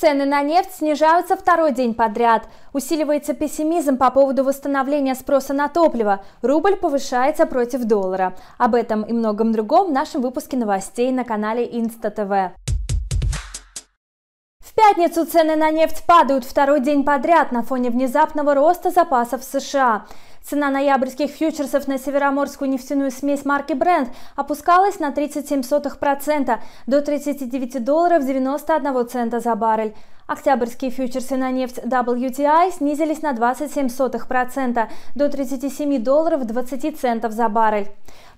Цены на нефть снижаются второй день подряд. Усиливается пессимизм по поводу восстановления спроса на топливо. Рубль повышается против доллара. Об этом и многом другом в нашем выпуске новостей на канале Инста ТВ. В пятницу цены на нефть падают второй день подряд на фоне внезапного роста запасов США. Цена ноябрьских фьючерсов на североморскую нефтяную смесь марки Brent опускалась на 37% до 39 долларов 91 цента за баррель. Октябрьские фьючерсы на нефть WTI снизились на 27% до 37 долларов 20 центов за баррель.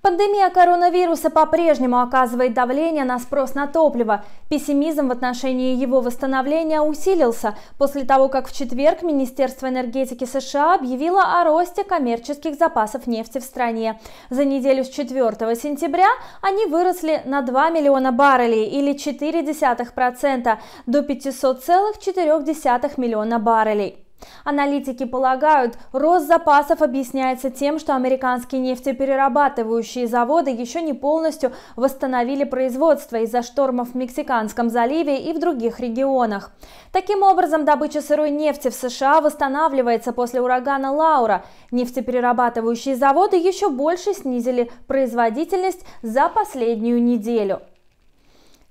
Пандемия коронавируса по-прежнему оказывает давление на спрос на топливо. Пессимизм в отношении его восстановления усилился после того, как в четверг Министерство энергетики США объявило о росте коммерческих запасов нефти в стране. За неделю с 4 сентября они выросли на 2 миллиона баррелей или 0,4% до 500 целых 2,4 миллиона баррелей. Аналитики полагают, рост запасов объясняется тем, что американские нефтеперерабатывающие заводы еще не полностью восстановили производство из-за штормов в Мексиканском заливе и в других регионах. Таким образом, добыча сырой нефти в США восстанавливается после урагана Лаура. Нефтеперерабатывающие заводы еще больше снизили производительность за последнюю неделю.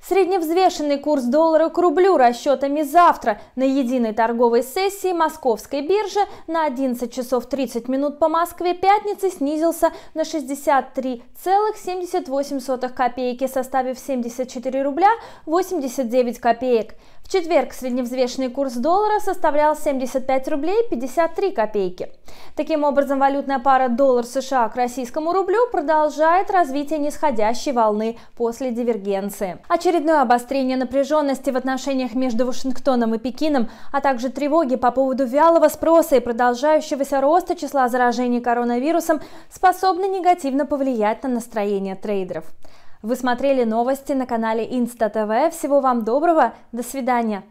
Средневзвешенный курс доллара к рублю расчетами завтра на единой торговой сессии Московской биржи на 11 часов 30 минут по Москве пятницы снизился на 63,78 копейки, составив 74 рубля 89 копеек. В четверг средневзвешенный курс доллара составлял 75 рублей 53 копейки. Таким образом, валютная пара доллар США к российскому рублю продолжает развитие нисходящей волны после дивергенции. Очередное обострение напряженности в отношениях между Вашингтоном и Пекином, а также тревоги по поводу вялого спроса и продолжающегося роста числа заражений коронавирусом способны негативно повлиять на настроение трейдеров. Вы смотрели новости на канале Инста ТВ. Всего вам доброго. До свидания.